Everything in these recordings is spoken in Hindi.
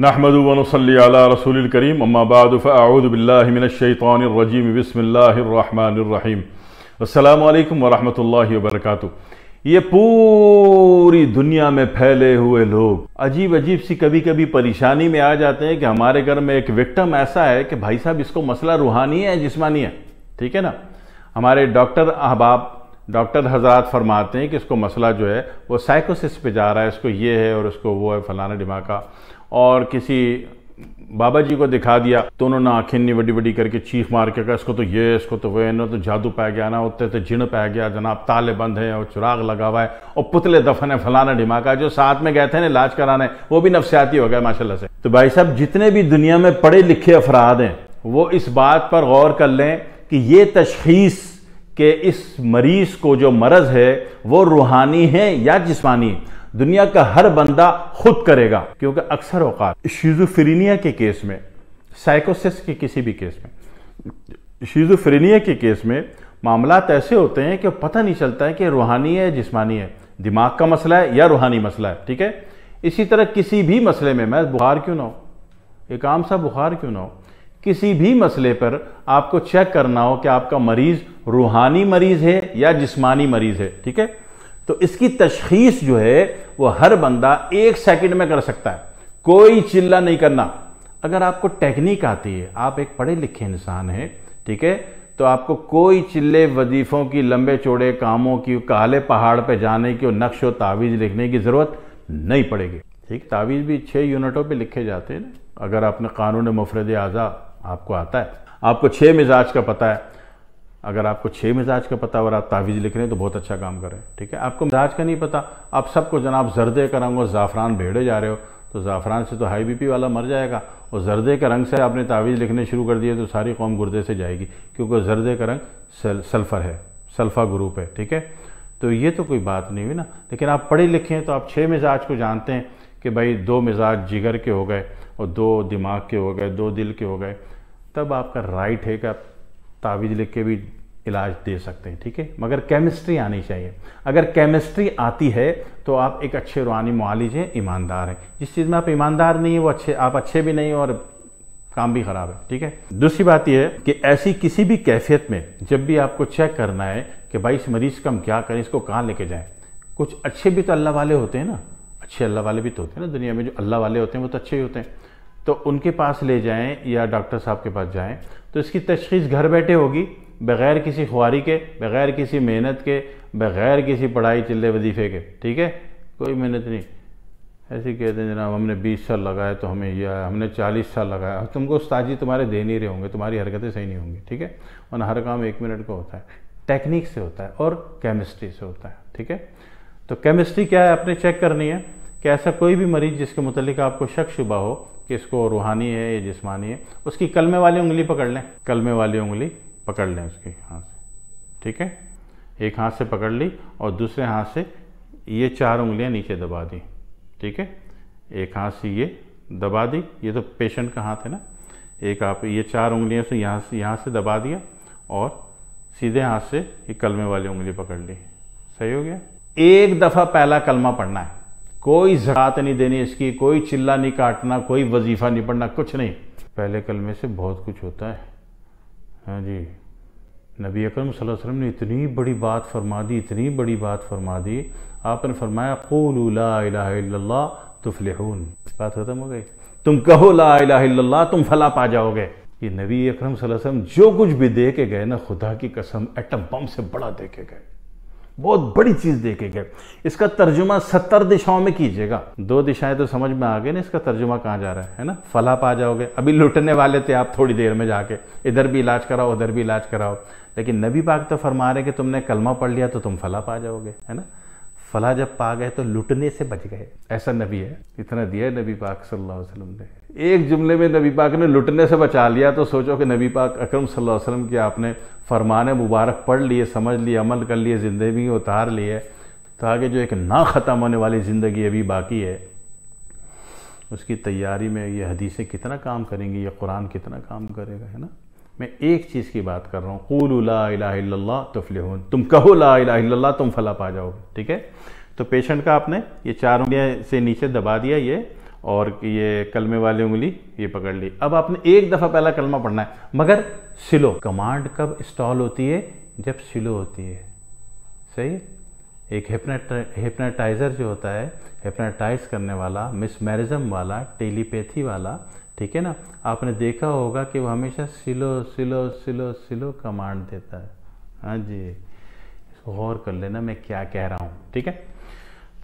نحمد ونصلي على رسول الكريم اما بعد فاعوذ بالله من الشيطان الرجيم بسم الله الرحمن الرحيم السلام عليكم ورحمه الله وبركاته ये पूरी दुनिया में फैले हुए लोग अजीब अजीब सी कभी कभी परेशानी में आ जाते हैं कि हमारे घर में एक विक्टम ऐसा है कि भाई साहब इसको मसला रूहानी है जिस्मानी है ठीक है ना हमारे डॉक्टर अहबाब डॉक्टर हजरात फरमाते हैं कि इसको मसला जो है वो साइकोसिस पे जा रहा है इसको ये है और इसको वो है फलाना दिमाग का और किसी बाबा जी को दिखा दिया तो उन्होंने आँखें नहीं बड़ी बड़ी करके चीख मार के कहा इसको तो ये इसको तो वह ना तो जादू पाया गया ना उतने तो जिन पाया गया जनाब ताले बंद हैं और चुराग लगा हुआ है और पुतले दफन है फलाना ढिमाका जो साथ में गए थे ना इलाज कराने वो भी नफसियाती हो गए माशाला से तो भाई साहब जितने भी दुनिया में पढ़े लिखे अफराद हैं वो इस बात पर गौर कर लें कि ये तशीस के इस मरीज़ को जो मरज़ है वो रूहानी है या जिसमानी है दुनिया का हर बंदा खुद करेगा क्योंकि अक्सर अवकात शीजुफ्रीनिया के केस में साइकोसिस के किसी भी केस में शीजुफ्रीनिया के केस में मामला ऐसे होते हैं कि पता नहीं चलता है कि रूहानी है जिस्मानी है दिमाग का मसला है या रूहानी मसला है ठीक है इसी तरह किसी भी मसले में मैं बुखार क्यों ना हो एक आम सा बुखार क्यों ना हो किसी भी मसले पर आपको चेक करना हो कि आपका मरीज रूहानी मरीज है या जिस्मानी मरीज है ठीक है तो इसकी तशखीस जो है वो हर बंदा एक सेकंड में कर सकता है कोई चिल्ला नहीं करना अगर आपको टेक्निक आती है आप एक पढ़े लिखे इंसान हैं ठीक है तो आपको कोई चिल्ले वजीफ़ों की लंबे चौड़े कामों की काले पहाड़ पे जाने की और नक्श तावीज़ लिखने की ज़रूरत नहीं पड़ेगी ठीक तावीज़ भी छः यूनिटों पे लिखे जाते हैं अगर आपने कानून मफरद आज़ा आपको आता है आपको छः मिजाज का पता है अगर आपको छः मिजाज का पता और आप तावीज़ लिख रहे हैं तो बहुत अच्छा काम करें ठीक है आपको मिजाज का नहीं पता आप सबको जनाब जरदे का रंग और ज़ाफ़रान भेड़े जा रहे हो तो ज़ाफ़रान से तो हाई बीपी वाला मर जाएगा और ज़रदे का रंग से आपने तावीज़ लिखने शुरू कर दिए तो सारी कौम गुर्दे से जाएगी क्योंकि जरदे का रंग सल सल्फ़र है सल्फ़ा ग्रुप है ठीक है तो ये तो कोई बात नहीं हुई ना लेकिन आप पढ़े लिखे हैं तो आप छः मिजाज को जानते हैं कि भाई दो मिजाज जिगर के हो गए और दो दिमाग के हो गए दो दिल के हो गए तब आपका राइट है कि आप तावीज लिख के भी इलाज दे सकते हैं ठीक है मगर केमिस्ट्री आनी चाहिए अगर केमिस्ट्री आती है तो आप एक अच्छे रूहानी मालिज हैं ईमानदार हैं जिस चीज़ में आप ईमानदार नहीं हैं वो अच्छे आप अच्छे भी नहीं और काम भी ख़राब है ठीक है दूसरी बात यह है कि ऐसी किसी भी कैफियत में जब भी आपको चेक करना है कि भाई इस मरीज़ का हम क्या करें इसको कहाँ लेके जाएं कुछ अच्छे भी तो अल्लाह वाले होते हैं ना अच्छे अल्लाह वाले भी तो होते हैं ना दुनिया में जो अल्लाह वाले होते हैं वो तो अच्छे ही होते हैं तो उनके पास ले जाएं या डॉक्टर साहब के पास जाएं तो इसकी तशखीस घर बैठे होगी बग़ैर किसी खुआरी के बग़ैर किसी मेहनत के बग़ैर किसी पढ़ाई चिल्ले वजीफ़े के ठीक है कोई मेहनत नहीं ऐसे कहते हैं जनाब हमने 20 साल लगाया तो हमें यह आया हमने 40 साल लगाया तुमको उस्ताजी तुम्हारे दे नहीं रहे होंगे तुम्हारी हरकतें सही नहीं होंगी ठीक है और हर काम एक मिनट का होता है टेक्निक से होता है और केमिस्ट्री से होता है ठीक है तो केमिस्ट्री क्या है आपने चेक करनी है कि ऐसा कोई भी मरीज जिसके मतलब आपको शक शुबा हो कि इसको रूहानी है या जिसमानी है उसकी कलमे वाली उंगली पकड़ लें कलमे वाली उंगली पकड़ लें उसकी हाथ से ठीक है एक हाथ से पकड़ ली और दूसरे हाथ से ये चार उंगलियां नीचे दबा दी ठीक है एक हाथ से ये दबा दी ये तो पेशेंट का हाथ है ना एक आप ये चार उंगलियां से यहाँ से यहाँ से दबा दिया और सीधे हाथ से ये कलमे वाली उंगली पकड़ ली सही हो गया एक दफ़ा पहला कलमा पढ़ना है कोई जक़ात नहीं देनी इसकी कोई चिल्ला नहीं काटना कोई वजीफ़ा नहीं पढ़ना कुछ नहीं पहले कलमे से बहुत कुछ होता है हाँ जी नबी अकरम वसल्लम ने इतनी बड़ी बात फरमा दी इतनी बड़ी बात फरमा दी आपने फरमाया क़ूल्ला तुफलहून बात ख़त्म हो गई तुम कहो ला इला तुम फला पा जाओगे ये नबी अकरम वसल्लम जो कुछ भी दे के गए ना खुदा की कसम एटम बम से बड़ा दे के गए बहुत बड़ी चीज़ देखेंगे इसका तर्जुमा सत्तर दिशाओं में कीजिएगा दो दिशाएं तो समझ में आ गई ना इसका तर्जुमा कहाँ जा रहा है है ना फला पा जाओगे अभी लुटने वाले थे आप थोड़ी देर में जाके इधर भी इलाज कराओ उधर भी इलाज कराओ लेकिन नबी पाक तो फरमा रहे कि तुमने कलमा पढ़ लिया तो तुम फला पा जाओगे है ना फला जब पा गए तो लुटने से बच गए ऐसा नबी है इतना दिया है नबी पाक सल्लल्लाहु अलैहि वसल्लम ने एक जुमले में नबी पाक ने लुटने से बचा लिया तो सोचो कि नबी पाक अकरम सल्लल्लाहु अलैहि वसल्लम की आपने फरमान मुबारक पढ़ लिए समझ लिए अमल कर लिए ज़िंदगी उतार लिए तो आगे जो एक ना ख़त्म होने वाली ज़िंदगी अभी बाकी है उसकी तैयारी में ये हदीसें कितना काम करेंगी ये कुरान कितना काम करेगा है ना मैं एक चीज़ की बात कर रहा हूँ कूल ला तुम कहो ला तुम फला पा जाओ ठीक है तो पेशेंट का आपने ये चार उंगलियाँ से नीचे दबा दिया ये और ये कलमे वाली उंगली ये पकड़ ली अब आपने एक दफ़ा पहला कलमा पढ़ना है मगर सिलो कमांड कब इंस्टॉल होती है जब सिलो होती है सही एक हिप्नाटाइज़र जो होता है हिप्नाटाइज करने वाला मिसमेरिज्म वाला टेलीपैथी वाला ठीक है ना आपने देखा होगा कि वो हमेशा सिलो सिलो सिलो सिलो कमांड देता है हाँ जी इसको गौर कर लेना मैं क्या कह रहा हूँ ठीक है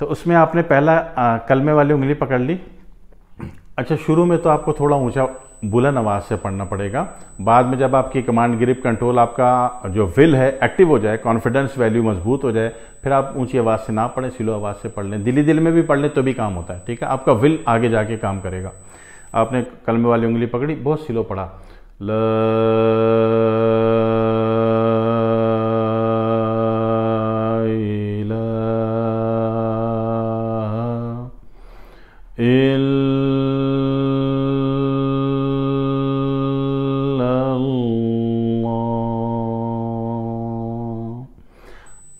तो उसमें आपने पहला आ, कलमे वाली उंगली पकड़ ली अच्छा शुरू में तो आपको थोड़ा ऊंचा बुलंद आवाज़ से पढ़ना पड़ेगा बाद में जब आपकी कमांड ग्रिप कंट्रोल आपका जो विल है एक्टिव हो जाए कॉन्फिडेंस वैल्यू मजबूत हो जाए फिर आप ऊंची आवाज़ से ना पढ़ें सिलो आवाज़ से पढ़ लें दिली दिल में भी पढ़ लें तो भी काम होता है ठीक है आपका विल आगे जाके काम करेगा आपने कलमे वाली उंगली पकड़ी बहुत सिलो पढ़ा ल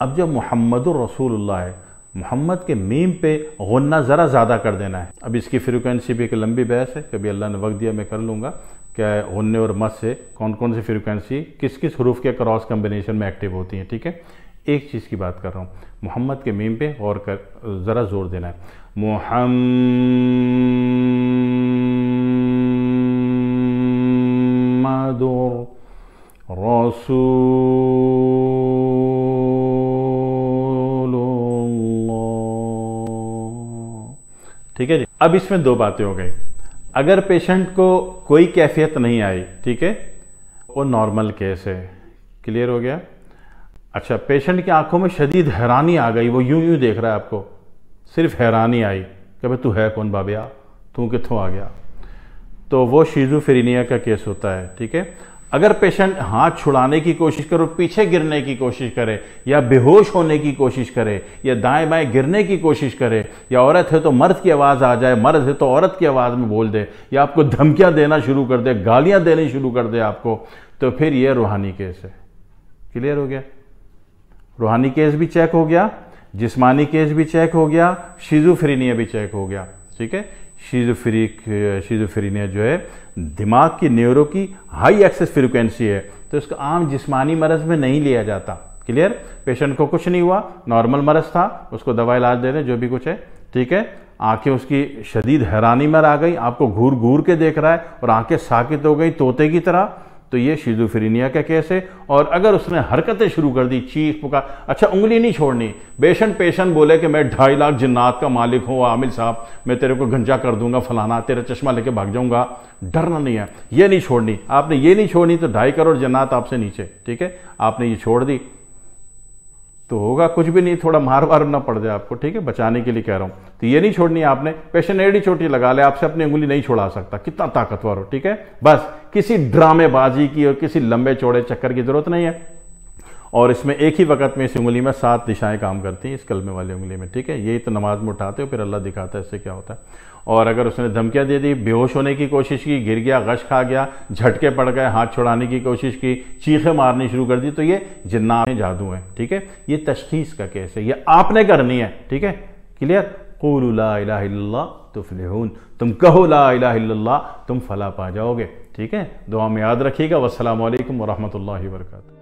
अब जब मोहम्मद रसूलुल्लाह है मोहम्मद के मीम पे गन्ना ज़रा ज़्यादा कर देना है अब इसकी फ्रिक्वेंसी भी एक लंबी बहस है कभी अल्लाह ने वक्त दिया मैं कर लूँगा क्या गन्ने और मत से कौन कौन सी फ्रिक्वेंसी किस किस हरूफ के क्रॉस कम्बिनेशन में एक्टिव होती हैं ठीक है एक चीज़ की बात कर रहा हूँ मोहम्मद के मीम पे और कर ज़रा जोर देना है मोहम रसू ठीक है जी अब इसमें दो बातें हो गई अगर पेशेंट को कोई कैफियत नहीं आई ठीक है वो नॉर्मल केस है क्लियर हो गया अच्छा पेशेंट की आंखों में शदीद हैरानी आ गई वो यूं यूं देख रहा है आपको सिर्फ हैरानी आई कि भाई तू है कौन बाबिया तू कितों आ गया तो वो शीजू का केस होता है ठीक है अगर पेशेंट हाथ छुड़ाने की कोशिश करे पीछे गिरने की कोशिश करे या बेहोश होने की कोशिश करे या दाएं बाएं गिरने की कोशिश करे या औरत है तो मर्द की आवाज़ आ जाए मर्द है तो औरत की आवाज़ में बोल दे या आपको धमकियां देना शुरू कर दे गालियां देनी शुरू कर दे आपको तो फिर यह रूहानी केस है क्लियर हो गया रूहानी केस भी चेक हो गया जिस्मानी केस भी चेक हो गया शिजुफ्रीनिया भी चेक हो गया ठीक है शीजोफ्रिक शीजोफ्रीनिया जो है दिमाग की न्यूरो की हाई एक्सेस फ्रिक्वेंसी है तो इसको आम जिस्मानी मरज में नहीं लिया जाता क्लियर पेशेंट को कुछ नहीं हुआ नॉर्मल मरज था उसको दवा इलाज दे रहे जो भी कुछ है ठीक है आंखें उसकी शदीद हैरानी मर आ गई आपको घूर घूर के देख रहा है और आंखें साकित हो गई तोते की तरह तो ये शिजोफ्रीनिया का केस है और अगर उसने हरकतें शुरू कर दी चीख पुकार अच्छा उंगली नहीं छोड़नी बेशन पेशन बोले कि मैं ढाई लाख जिन्नात का मालिक हूँ आमिल साहब मैं तेरे को गंजा कर दूंगा फलाना तेरा चश्मा लेके भाग जाऊंगा डरना नहीं है ये नहीं छोड़नी आपने ये नहीं छोड़नी तो ढाई करोड़ जन्नात आपसे नीचे ठीक है आपने ये छोड़ दी तो होगा कुछ भी नहीं थोड़ा मार वार ना पड़ जाए आपको ठीक है बचाने के लिए कह रहा हूँ तो ये नहीं छोड़नी आपने पेशेंट एडी छोटी लगा ले आपसे अपनी उंगली नहीं छोड़ा सकता कितना ताकतवर हो ठीक है बस किसी ड्रामेबाजी की और किसी लंबे चौड़े चक्कर की जरूरत नहीं है और इसमें एक ही वक्त में इस उंगली में सात दिशाएं काम करती हैं इस कलमे वाली उंगली में ठीक है यही तो नमाज में उठाते हो फिर अल्लाह दिखाता है इससे क्या होता है और अगर उसने धमकियाँ दे दी बेहोश होने की कोशिश की गिर गया गश खा गया झटके पड़ गए हाथ छुड़ाने की कोशिश की चीखें मारनी शुरू कर दी तो ये जिन्ना में जादू हैं ठीक है ये तशखीस का केस है ये आपने करनी है ठीक है क्लियर कूल्ला तुफलहून तुम कहो ला तुम फला पा जाओगे ठीक है दुआ में याद रखिएगा वालकम वरहमल वर्का